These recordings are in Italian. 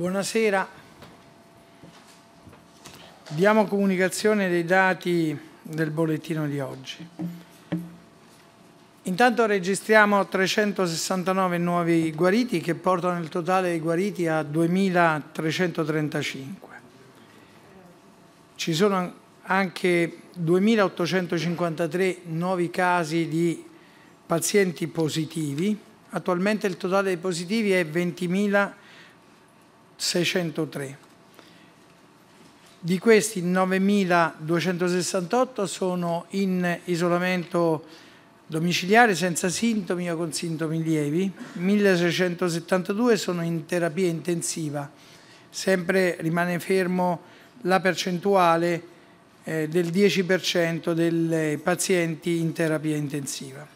Buonasera. Diamo comunicazione dei dati del bollettino di oggi. Intanto registriamo 369 nuovi guariti che portano il totale dei guariti a 2.335. Ci sono anche 2.853 nuovi casi di pazienti positivi. Attualmente il totale dei positivi è 20.000. 603. Di questi 9.268 sono in isolamento domiciliare senza sintomi o con sintomi lievi, 1.672 sono in terapia intensiva, sempre rimane fermo la percentuale eh, del 10% dei pazienti in terapia intensiva.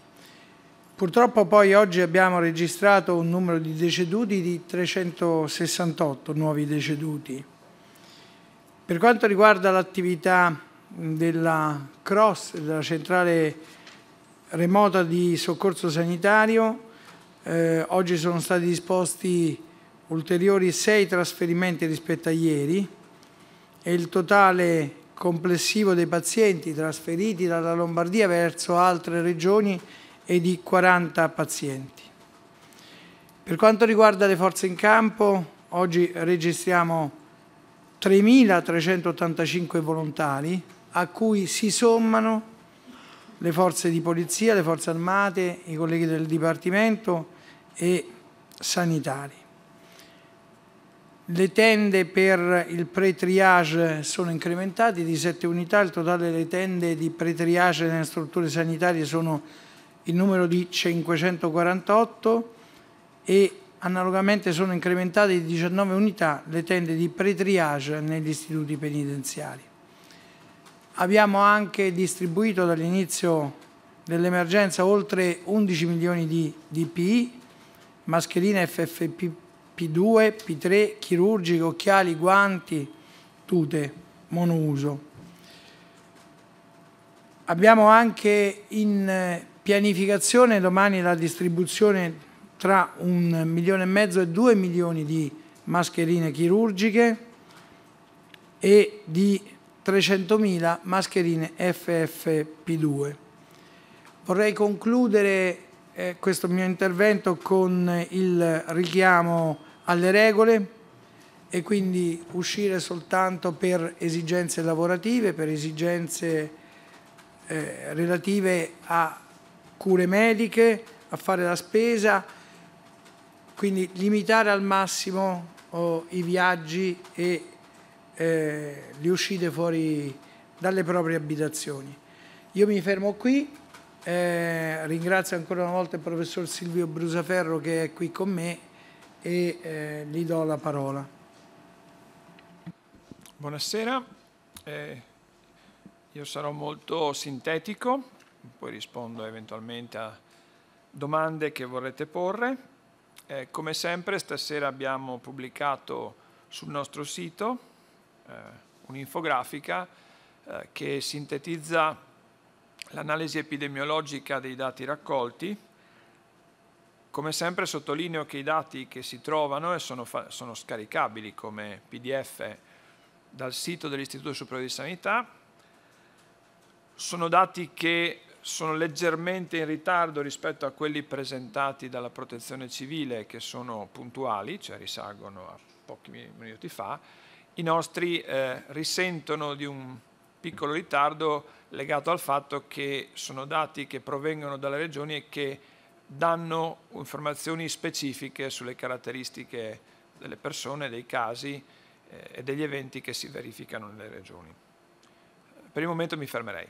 Purtroppo poi oggi abbiamo registrato un numero di deceduti di 368 nuovi deceduti. Per quanto riguarda l'attività della CROSS, della centrale remota di soccorso sanitario, eh, oggi sono stati disposti ulteriori sei trasferimenti rispetto a ieri e il totale complessivo dei pazienti trasferiti dalla Lombardia verso altre regioni e di 40 pazienti. Per quanto riguarda le forze in campo, oggi registriamo 3.385 volontari, a cui si sommano le forze di polizia, le forze armate, i colleghi del Dipartimento e sanitari. Le tende per il pre-triage sono incrementate di 7 unità, il totale delle tende di pre-triage nelle strutture sanitarie sono il numero di 548 e analogamente sono incrementate di 19 unità le tende di pre-triage negli istituti penitenziari. Abbiamo anche distribuito dall'inizio dell'emergenza oltre 11 milioni di DPI, mascherine FFP2, P3, chirurgiche, occhiali, guanti, tute, monouso. Abbiamo anche in eh, pianificazione, domani la distribuzione tra un milione e mezzo e due milioni di mascherine chirurgiche e di 300.000 mascherine FFP2. Vorrei concludere eh, questo mio intervento con il richiamo alle regole e quindi uscire soltanto per esigenze lavorative, per esigenze eh, relative a cure mediche, a fare la spesa, quindi limitare al massimo oh, i viaggi e eh, le uscite fuori dalle proprie abitazioni. Io mi fermo qui, eh, ringrazio ancora una volta il professor Silvio Brusaferro che è qui con me e eh, gli do la parola. Buonasera, eh, io sarò molto sintetico poi rispondo eventualmente a domande che vorrete porre. Eh, come sempre stasera abbiamo pubblicato sul nostro sito eh, un'infografica eh, che sintetizza l'analisi epidemiologica dei dati raccolti. Come sempre sottolineo che i dati che si trovano e eh, sono, sono scaricabili come PDF dal sito dell'Istituto Superiore di Sanità sono dati che sono leggermente in ritardo rispetto a quelli presentati dalla protezione civile che sono puntuali, cioè risalgono a pochi minuti fa, i nostri eh, risentono di un piccolo ritardo legato al fatto che sono dati che provengono dalle regioni e che danno informazioni specifiche sulle caratteristiche delle persone, dei casi eh, e degli eventi che si verificano nelle regioni. Per il momento mi fermerei.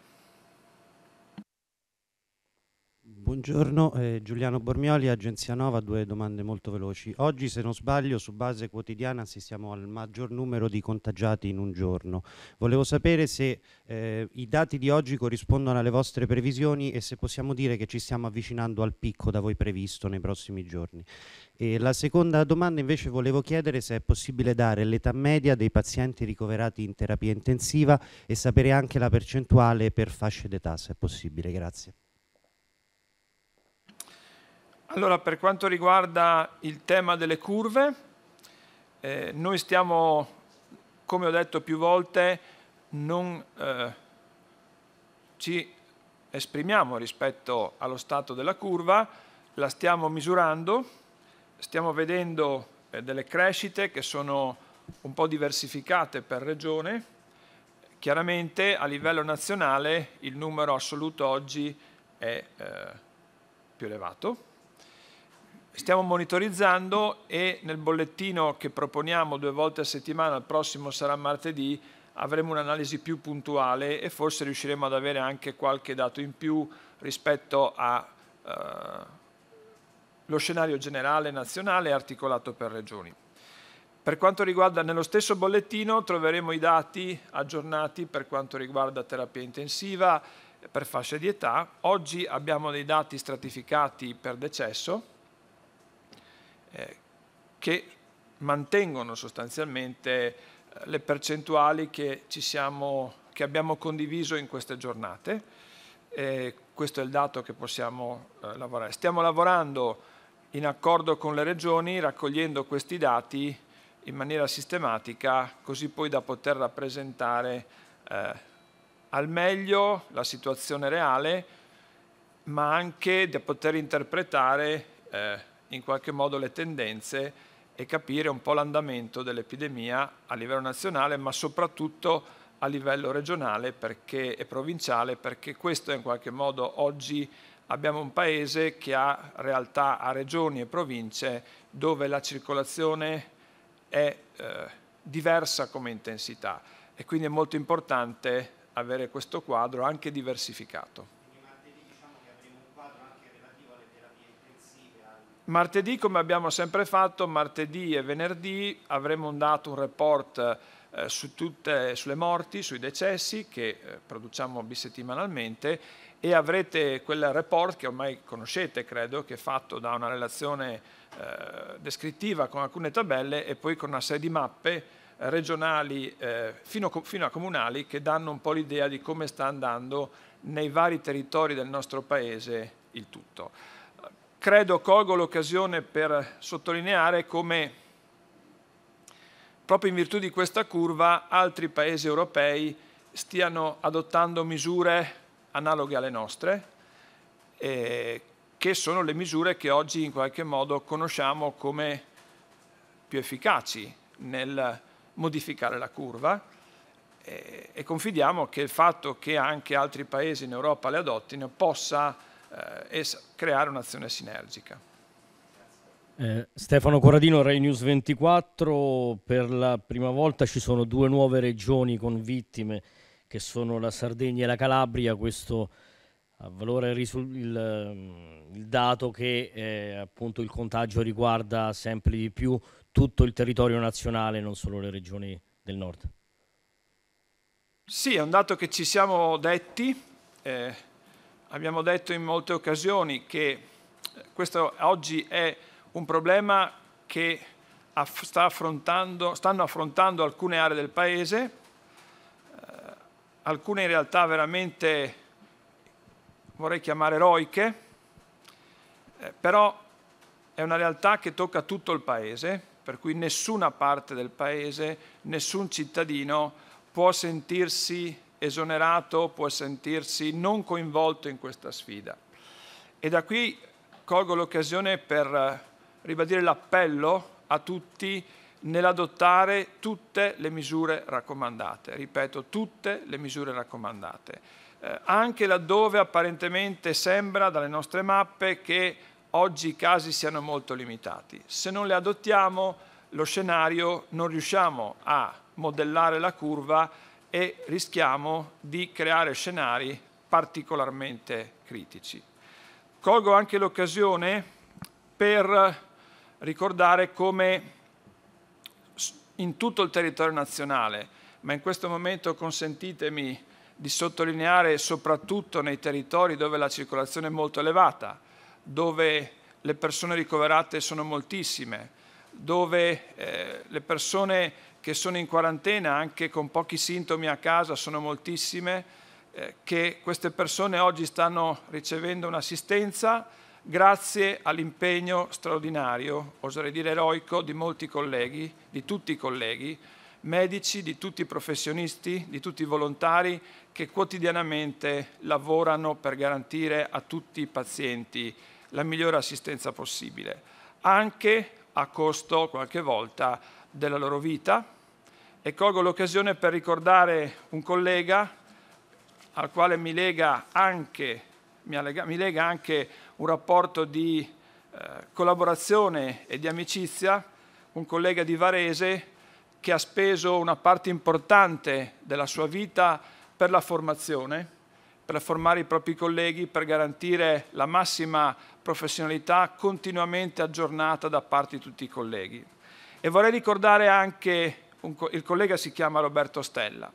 Mm-hmm. Buongiorno, eh, Giuliano Bormioli, Agenzia Nova, due domande molto veloci. Oggi, se non sbaglio, su base quotidiana assistiamo al maggior numero di contagiati in un giorno. Volevo sapere se eh, i dati di oggi corrispondono alle vostre previsioni e se possiamo dire che ci stiamo avvicinando al picco da voi previsto nei prossimi giorni. E la seconda domanda invece volevo chiedere se è possibile dare l'età media dei pazienti ricoverati in terapia intensiva e sapere anche la percentuale per fasce d'età, se è possibile. Grazie. Allora, per quanto riguarda il tema delle curve, eh, noi stiamo, come ho detto più volte, non eh, ci esprimiamo rispetto allo stato della curva, la stiamo misurando, stiamo vedendo eh, delle crescite che sono un po' diversificate per regione. Chiaramente a livello nazionale il numero assoluto oggi è eh, più elevato, stiamo monitorizzando e nel bollettino che proponiamo due volte a settimana, il prossimo sarà martedì, avremo un'analisi più puntuale e forse riusciremo ad avere anche qualche dato in più rispetto allo eh, scenario generale nazionale articolato per regioni. Per quanto riguarda, nello stesso bollettino troveremo i dati aggiornati per quanto riguarda terapia intensiva per fasce di età. Oggi abbiamo dei dati stratificati per decesso, eh, che mantengono sostanzialmente eh, le percentuali che, siamo, che abbiamo condiviso in queste giornate. Eh, questo è il dato che possiamo eh, lavorare. Stiamo lavorando in accordo con le regioni, raccogliendo questi dati in maniera sistematica, così poi da poter rappresentare eh, al meglio la situazione reale, ma anche da poter interpretare eh, in qualche modo le tendenze e capire un po' l'andamento dell'epidemia a livello nazionale, ma soprattutto a livello regionale perché, e provinciale, perché questo è in qualche modo oggi abbiamo un paese che ha realtà a regioni e province dove la circolazione è eh, diversa come intensità e quindi è molto importante avere questo quadro anche diversificato. Martedì, come abbiamo sempre fatto, martedì e venerdì avremo dato un report eh, su tutte, sulle morti, sui decessi che eh, produciamo bisettimanalmente e avrete quel report che ormai conoscete, credo, che è fatto da una relazione eh, descrittiva con alcune tabelle e poi con una serie di mappe eh, regionali eh, fino, fino a comunali che danno un po' l'idea di come sta andando nei vari territori del nostro Paese il tutto credo colgo l'occasione per sottolineare come proprio in virtù di questa curva altri paesi europei stiano adottando misure analoghe alle nostre, eh, che sono le misure che oggi in qualche modo conosciamo come più efficaci nel modificare la curva eh, e confidiamo che il fatto che anche altri paesi in Europa le adottino possa eh, e creare un'azione sinergica. Eh, Stefano Corradino, Rai News 24, per la prima volta ci sono due nuove regioni con vittime che sono la Sardegna e la Calabria, questo valora il, il, mm, il, dato che eh, appunto il contagio riguarda sempre di più tutto il territorio nazionale, non solo le regioni del nord. Sì, è un dato che ci siamo detti. Eh abbiamo detto in molte occasioni che eh, questo oggi è un problema che aff sta affrontando, stanno affrontando alcune aree del Paese, eh, alcune in realtà veramente vorrei chiamare eroiche, eh, però è una realtà che tocca tutto il Paese, per cui nessuna parte del Paese, nessun cittadino può sentirsi esonerato può sentirsi non coinvolto in questa sfida. E da qui colgo l'occasione per eh, ribadire l'appello a tutti nell'adottare tutte le misure raccomandate, ripeto, tutte le misure raccomandate, eh, anche laddove apparentemente sembra dalle nostre mappe che oggi i casi siano molto limitati. Se non le adottiamo lo scenario non riusciamo a modellare la curva e rischiamo di creare scenari particolarmente critici. Colgo anche l'occasione per ricordare come in tutto il territorio nazionale, ma in questo momento consentitemi di sottolineare soprattutto nei territori dove la circolazione è molto elevata, dove le persone ricoverate sono moltissime, dove eh, le persone che sono in quarantena, anche con pochi sintomi a casa, sono moltissime, eh, che queste persone oggi stanno ricevendo un'assistenza grazie all'impegno straordinario, oserei dire eroico, di molti colleghi, di tutti i colleghi, medici, di tutti i professionisti, di tutti i volontari che quotidianamente lavorano per garantire a tutti i pazienti la migliore assistenza possibile. Anche a costo qualche volta della loro vita. E colgo l'occasione per ricordare un collega al quale mi lega anche, mi lega, mi lega anche un rapporto di eh, collaborazione e di amicizia, un collega di Varese che ha speso una parte importante della sua vita per la formazione per formare i propri colleghi, per garantire la massima professionalità continuamente aggiornata da parte di tutti i colleghi. E vorrei ricordare anche, un, il collega si chiama Roberto Stella,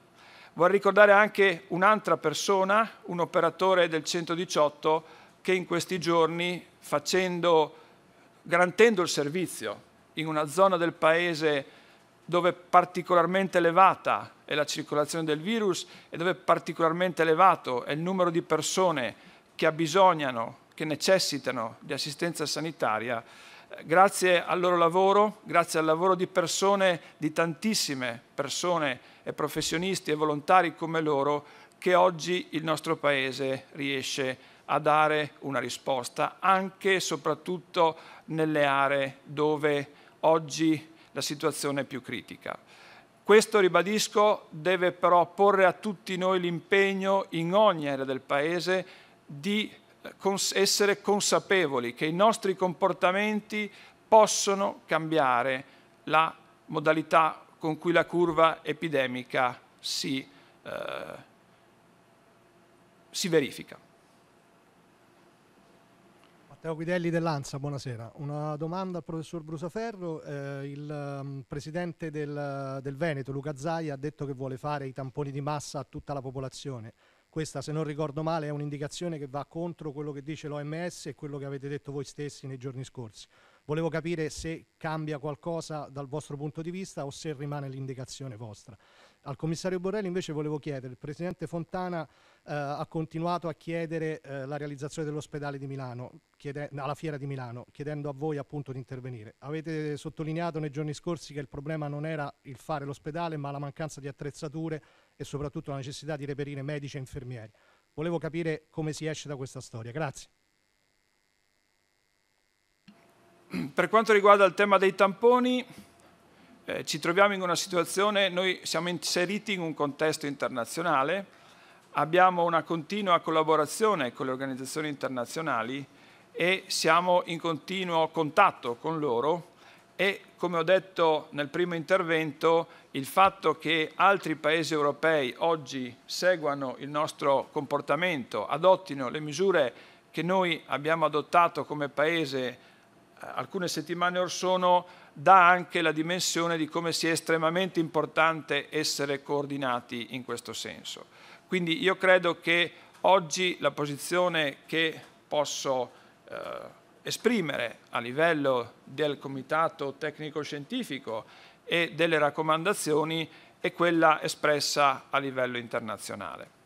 vorrei ricordare anche un'altra persona, un operatore del 118 che in questi giorni facendo, garantendo il servizio in una zona del paese dove è particolarmente elevata è la circolazione del virus e dove particolarmente elevato è il numero di persone che abbisognano, che necessitano di assistenza sanitaria, eh, grazie al loro lavoro, grazie al lavoro di persone, di tantissime persone e professionisti e volontari come loro, che oggi il nostro Paese riesce a dare una risposta, anche e soprattutto nelle aree dove oggi la situazione più critica. Questo, ribadisco, deve però porre a tutti noi l'impegno in ogni area del Paese di eh, essere consapevoli che i nostri comportamenti possono cambiare la modalità con cui la curva epidemica si, eh, si verifica. Matteo Guidelli dell'ANSA, buonasera. Una domanda al professor Brusaferro. Eh, il um, presidente del, del, Veneto, Luca Zai, ha detto che vuole fare i tamponi di massa a tutta la popolazione. Questa, se non ricordo male, è un'indicazione che va contro quello che dice l'OMS e quello che avete detto voi stessi nei giorni scorsi. Volevo capire se cambia qualcosa dal vostro punto di vista o se rimane l'indicazione vostra. Al commissario Borrelli invece volevo chiedere, il presidente Fontana eh, ha continuato a chiedere eh, la realizzazione dell'ospedale di Milano, alla fiera di Milano, chiedendo a voi appunto di intervenire. Avete sottolineato nei giorni scorsi che il problema non era il fare l'ospedale, ma la mancanza di attrezzature e soprattutto la necessità di reperire medici e infermieri. Volevo capire come si esce da questa storia. Grazie. Per quanto riguarda il tema dei tamponi, eh, ci troviamo in una situazione, noi siamo inseriti in un contesto internazionale, abbiamo una continua collaborazione con le organizzazioni internazionali e siamo in continuo contatto con loro e come ho detto nel primo intervento il fatto che altri paesi europei oggi seguano il nostro comportamento, adottino le misure che noi abbiamo adottato come paese alcune settimane or sono dà anche la dimensione di come sia estremamente importante essere coordinati in questo senso. Quindi io credo che oggi la posizione che posso eh, esprimere a livello del Comitato Tecnico Scientifico e delle raccomandazioni è quella espressa a livello internazionale.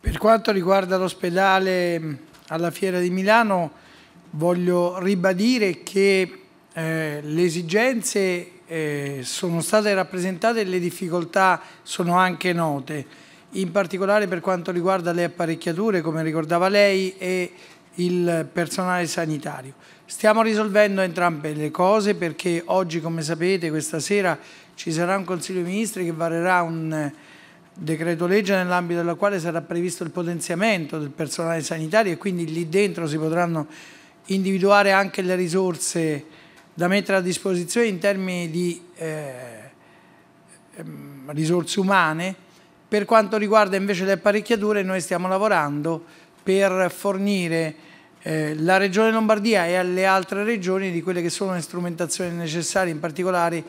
Per quanto riguarda l'ospedale mm, alla Fiera di Milano, voglio ribadire che eh, le esigenze eh, sono state rappresentate e le difficoltà sono anche note, in particolare per quanto riguarda le apparecchiature, come ricordava lei, e il personale sanitario. Stiamo risolvendo entrambe le cose perché oggi, come sapete, questa sera ci sarà un Consiglio dei Ministri che varerà un decreto legge nell'ambito della quale sarà previsto il potenziamento del personale sanitario e quindi lì dentro si potranno individuare anche le risorse da mettere a disposizione in termini di eh, ehm, risorse umane. Per quanto riguarda invece le apparecchiature, noi stiamo lavorando per fornire eh, la Regione Lombardia e alle altre regioni di quelle che sono le strumentazioni necessarie, in particolare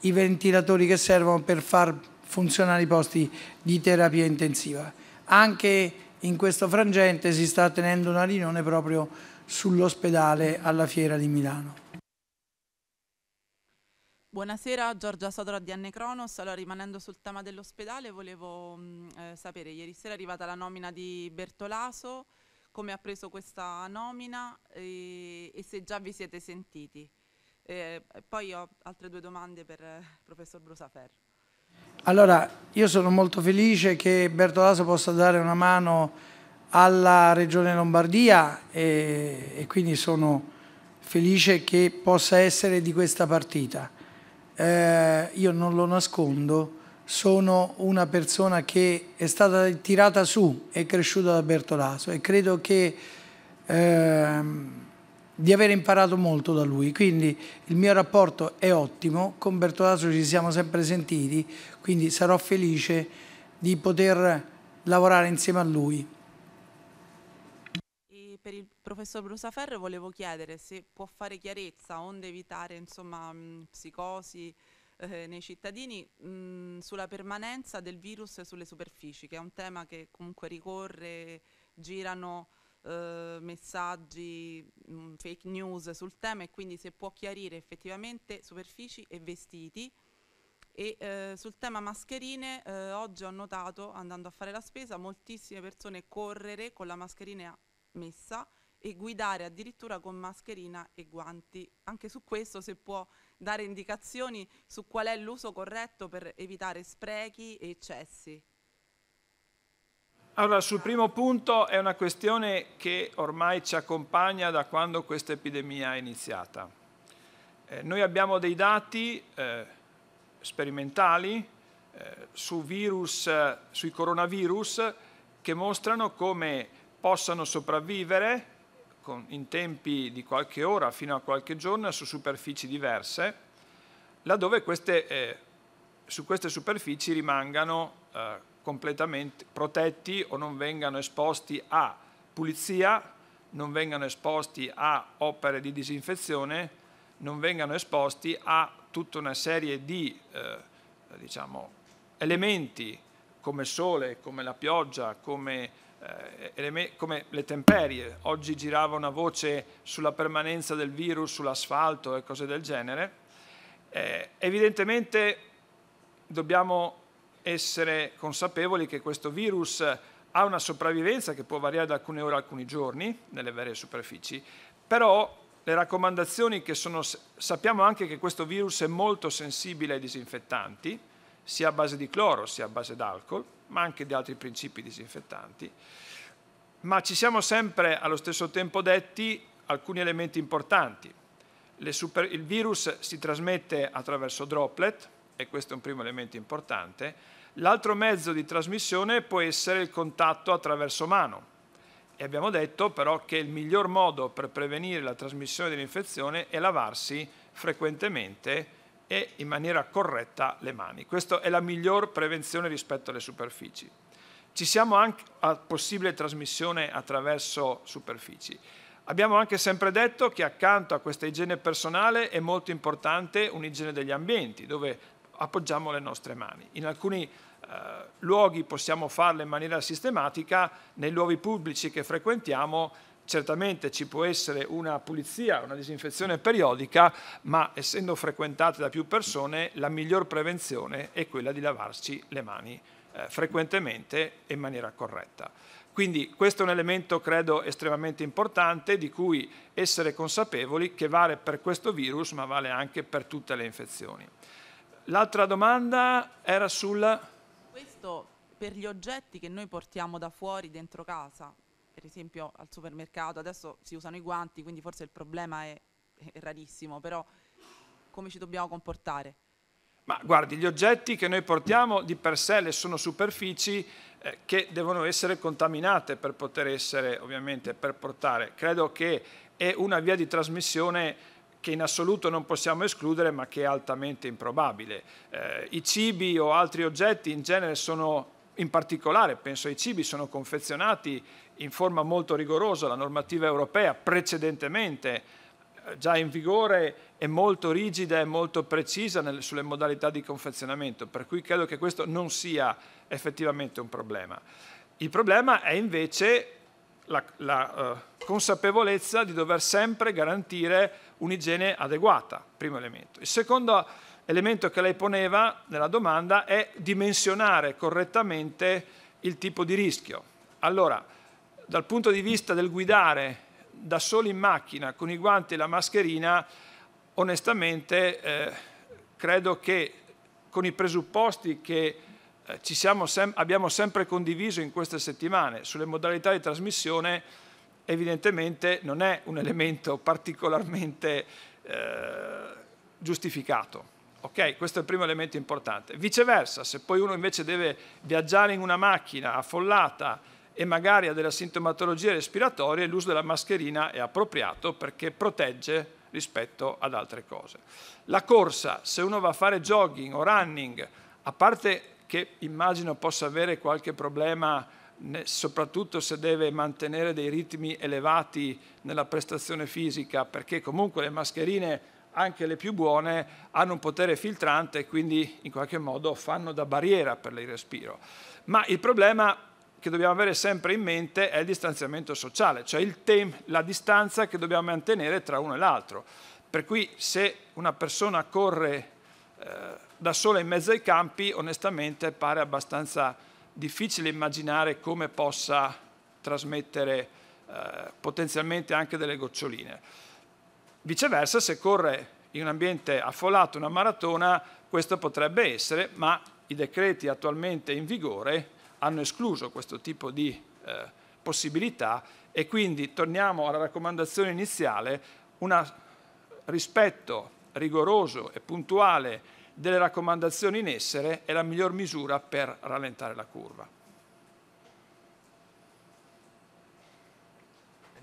i ventilatori che servono per far funzionare i posti di terapia intensiva. Anche in questo frangente si sta tenendo una riunione proprio sull'ospedale alla Fiera di Milano. Buonasera, Giorgia Sodra di Anne Cronos. Allora, rimanendo sul tema dell'ospedale, volevo mh, mm, eh, sapere, ieri sera è arrivata la nomina di Bertolaso, come ha preso questa nomina e, e se già vi siete sentiti. E, eh, poi ho altre due domande per il eh, professor Brusaferro. Allora, io sono molto felice che Bertolaso possa dare una mano alla Regione Lombardia e, e quindi sono felice che possa essere di questa partita. Eh, io non lo nascondo, sono una persona che è stata tirata su e cresciuta da Bertolaso e credo che eh, di aver imparato molto da lui, quindi il mio rapporto è ottimo, con Bertolaso ci siamo sempre sentiti, quindi sarò felice di poter lavorare insieme a lui per il professor Brusaferro volevo chiedere se può fare chiarezza, onde evitare insomma, mh, psicosi eh, nei cittadini, mh, sulla permanenza del virus sulle superfici, che è un tema che comunque ricorre, girano eh, messaggi, mh, fake news sul tema e quindi se può chiarire effettivamente superfici e vestiti. E eh, sul tema mascherine, eh, oggi ho notato, andando a fare la spesa, moltissime persone correre con la mascherina messa e guidare addirittura con mascherina e guanti. Anche su questo se può dare indicazioni su qual è l'uso corretto per evitare sprechi e eccessi. Allora, sul primo punto è una questione che ormai ci accompagna da quando questa epidemia è iniziata. Eh, noi abbiamo dei dati eh, sperimentali eh, su virus, eh, sui coronavirus che mostrano come possano sopravvivere con, in tempi di qualche ora fino a qualche giorno su superfici diverse, laddove queste, eh, su queste superfici rimangano eh, completamente protetti o non vengano esposti a pulizia, non vengano esposti a opere di disinfezione, non vengano esposti a tutta una serie di eh, diciamo, elementi come il sole, come la pioggia, come eh, come le temperie. Oggi girava una voce sulla permanenza del virus sull'asfalto e cose del genere. Eh, evidentemente dobbiamo essere consapevoli che questo virus ha una sopravvivenza che può variare da alcune ore a alcuni giorni nelle vere superfici, però le raccomandazioni che sono... sappiamo anche che questo virus è molto sensibile ai disinfettanti, sia a base di cloro sia a base d'alcol, ma anche di altri principi disinfettanti, ma ci siamo sempre allo stesso tempo detti alcuni elementi importanti. Super, il virus si trasmette attraverso droplet, e questo è un primo elemento importante. L'altro mezzo di trasmissione può essere il contatto attraverso mano. E abbiamo detto però che il miglior modo per prevenire la trasmissione dell'infezione è lavarsi frequentemente e in maniera corretta le mani. Questa è la miglior prevenzione rispetto alle superfici. Ci siamo anche a possibile trasmissione attraverso superfici. Abbiamo anche sempre detto che accanto a questa igiene personale è molto importante un'igiene degli ambienti, dove appoggiamo le nostre mani. In alcuni eh, luoghi possiamo farlo in maniera sistematica, nei luoghi pubblici che frequentiamo certamente ci può essere una pulizia, una disinfezione periodica, ma essendo frequentate da più persone, la miglior prevenzione è quella di lavarci le mani eh, frequentemente e in maniera corretta. Quindi questo è un elemento credo estremamente importante di cui essere consapevoli che vale per questo virus ma vale anche per tutte le infezioni. L'altra domanda era sul... Questo per gli oggetti che noi portiamo da fuori dentro casa, per esempio al supermercato adesso si usano i guanti, quindi forse il problema è, è rarissimo, però come ci dobbiamo comportare? Ma guardi, gli oggetti che noi portiamo di per sé le sono superfici eh, che devono essere contaminate per poter essere, ovviamente, per portare. Credo che è una via di trasmissione che in assoluto non possiamo escludere ma che è altamente improbabile. Eh, I cibi o altri oggetti in genere sono in particolare penso ai cibi, sono confezionati in forma molto rigorosa, la normativa europea precedentemente eh, già in vigore è molto rigida e molto precisa nel, sulle modalità di confezionamento, per cui credo che questo non sia effettivamente un problema. Il problema è invece la, la uh, consapevolezza di dover sempre garantire un'igiene adeguata, primo elemento. Il secondo elemento elemento che lei poneva nella domanda è dimensionare correttamente il tipo di rischio. Allora, dal punto di vista del guidare da soli in macchina con i guanti e la mascherina, onestamente eh, credo che con i presupposti che eh, sem abbiamo sempre condiviso in queste settimane sulle modalità di trasmissione, evidentemente non è un elemento particolarmente eh, giustificato. Ok, questo è il primo elemento importante. Viceversa, se poi uno invece deve viaggiare in una macchina affollata e magari ha delle sintomatologie respiratorie, l'uso della mascherina è appropriato perché protegge rispetto ad altre cose. La corsa, se uno va a fare jogging o running, a parte che immagino possa avere qualche problema soprattutto se deve mantenere dei ritmi elevati nella prestazione fisica, perché comunque le mascherine anche le più buone hanno un potere filtrante e quindi in qualche modo fanno da barriera per il respiro. Ma il problema che dobbiamo avere sempre in mente è il distanziamento sociale, cioè la distanza che dobbiamo mantenere tra uno e l'altro. Per cui se una persona corre eh, da sola in mezzo ai campi, onestamente pare abbastanza difficile immaginare come possa trasmettere eh, potenzialmente anche delle goccioline. Viceversa, se corre in un ambiente affollato una maratona, questo potrebbe essere, ma i decreti attualmente in vigore hanno escluso questo tipo di eh, possibilità e quindi torniamo alla raccomandazione iniziale, un rispetto rigoroso e puntuale delle raccomandazioni in essere è la miglior misura per rallentare la curva.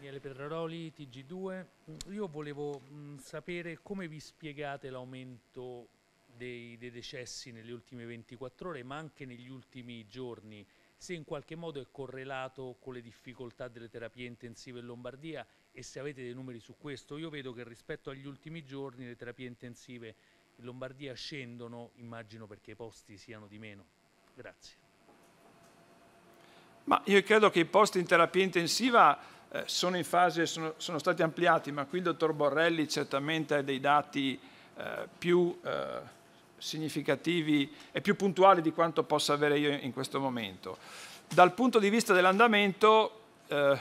Daniele Perraroli, TG2. Io volevo mh, mm, sapere come vi spiegate l'aumento dei, dei, decessi nelle ultime 24 ore, ma anche negli ultimi giorni, se in qualche modo è correlato con le difficoltà delle terapie intensive in Lombardia e se avete dei numeri su questo. Io vedo che rispetto agli ultimi giorni le terapie intensive in Lombardia scendono, immagino perché i posti siano di meno. Grazie. Ma io credo che i posti in terapia intensiva eh, sono in fase, sono, sono, stati ampliati, ma qui il dottor Borrelli certamente ha dei dati eh, più eh, significativi e più puntuali di quanto possa avere io in questo momento. Dal punto di vista dell'andamento, eh,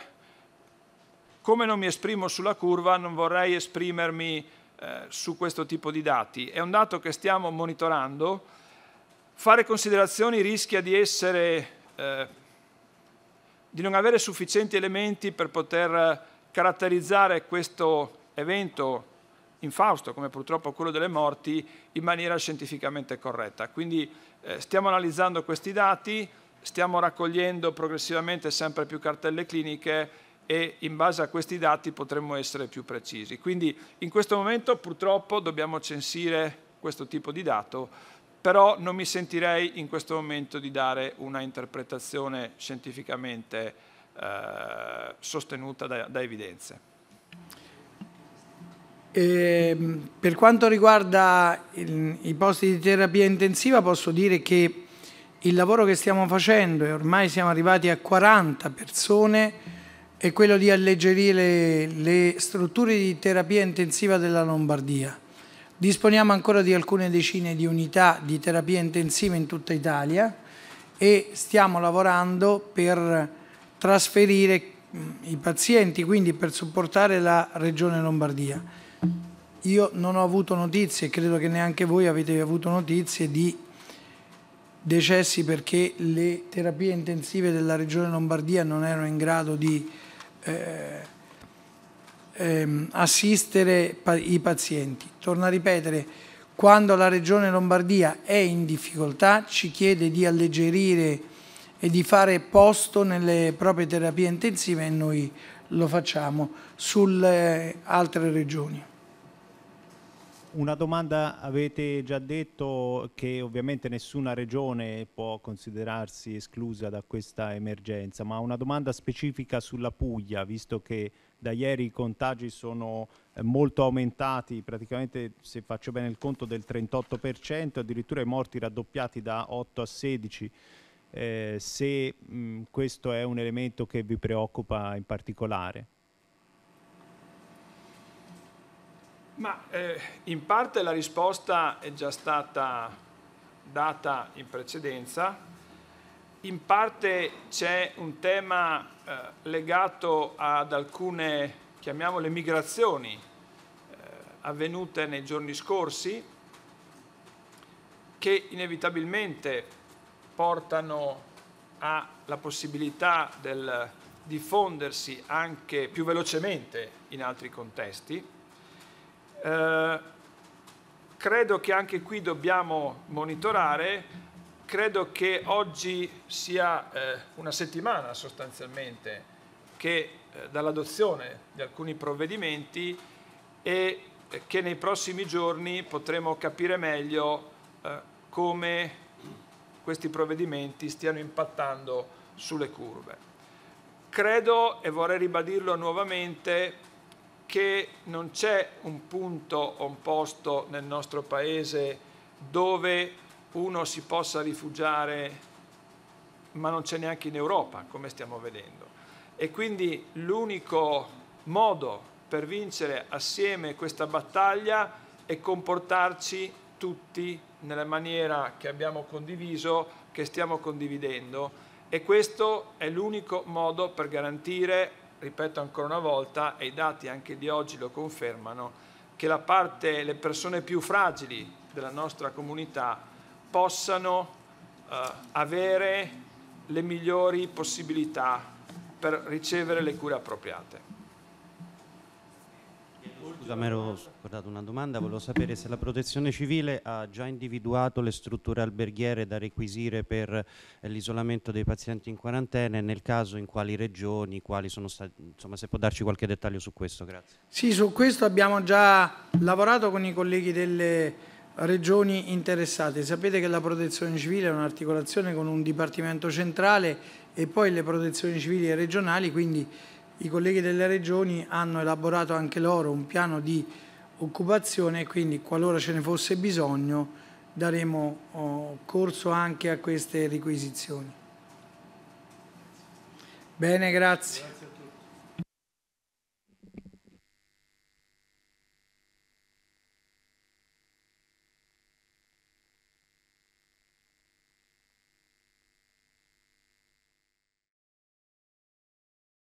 come non mi esprimo sulla curva, non vorrei esprimermi su questo tipo di dati. È un dato che stiamo monitorando. Fare considerazioni rischia di essere eh, di non avere sufficienti elementi per poter caratterizzare questo evento infausto, come purtroppo quello delle morti, in maniera scientificamente corretta. Quindi eh, stiamo analizzando questi dati, stiamo raccogliendo progressivamente sempre più cartelle cliniche e in base a questi dati potremmo essere più precisi. Quindi in questo momento purtroppo dobbiamo censire questo tipo di dato però non mi sentirei in questo momento di dare una interpretazione scientificamente eh, sostenuta da, da evidenze. Eh, per quanto riguarda il, i posti di terapia intensiva posso dire che il lavoro che stiamo facendo, e ormai siamo arrivati a 40 persone, è quello di alleggerire le, le strutture di terapia intensiva della Lombardia. Disponiamo ancora di alcune decine di unità di terapia intensiva in tutta Italia e stiamo lavorando per trasferire mm, i pazienti, quindi per supportare la Regione Lombardia. Io non ho avuto notizie, credo che neanche voi avete avuto notizie di decessi perché le terapie intensive della Regione Lombardia non erano in grado di eh, ehm, assistere pa i pazienti. Torno a ripetere, quando la Regione Lombardia è in difficoltà ci chiede di alleggerire e di fare posto nelle proprie terapie intensive e noi lo facciamo sulle eh, altre regioni. Una domanda avete già detto che ovviamente nessuna regione può considerarsi esclusa da questa emergenza, ma una domanda specifica sulla Puglia, visto che da ieri i contagi sono eh, molto aumentati, praticamente se faccio bene il conto del 38%, addirittura i morti raddoppiati da 8 a 16. Eh, se mh, mm, questo è un elemento che vi preoccupa in particolare. Ma eh, in parte la risposta è già stata data in precedenza in parte c'è un tema eh, legato ad alcune, chiamiamole, migrazioni eh, avvenute nei giorni scorsi che inevitabilmente portano alla possibilità del diffondersi anche più velocemente in altri contesti. Eh, credo che anche qui dobbiamo monitorare credo che oggi sia eh, una settimana sostanzialmente che eh, dall'adozione di alcuni provvedimenti e che nei prossimi giorni potremo capire meglio eh, come questi provvedimenti stiano impattando sulle curve. Credo, e vorrei ribadirlo nuovamente, che non c'è un punto o un posto nel nostro Paese dove uno si possa rifugiare, ma non c'è neanche in Europa, come stiamo vedendo. E quindi l'unico modo per vincere assieme questa battaglia è comportarci tutti nella maniera che abbiamo condiviso, che stiamo condividendo e questo è l'unico modo per garantire, ripeto ancora una volta, e i dati anche di oggi lo confermano, che la parte, le persone più fragili della nostra comunità possano eh, avere le migliori possibilità per ricevere le cure appropriate. Scusa, mi ero scordato una domanda, volevo sapere se la protezione civile ha già individuato le strutture alberghiere da requisire per eh, l'isolamento dei pazienti in quarantena e nel caso in quali regioni, quali sono stati, insomma se può darci qualche dettaglio su questo, grazie. Sì, su questo abbiamo già lavorato con i colleghi delle regioni interessate. Sapete che la protezione civile è un'articolazione con un dipartimento centrale e poi le protezioni civili regionali, quindi i colleghi delle regioni hanno elaborato anche loro un piano di occupazione e quindi qualora ce ne fosse bisogno daremo oh, corso anche a queste requisizioni. Bene, grazie.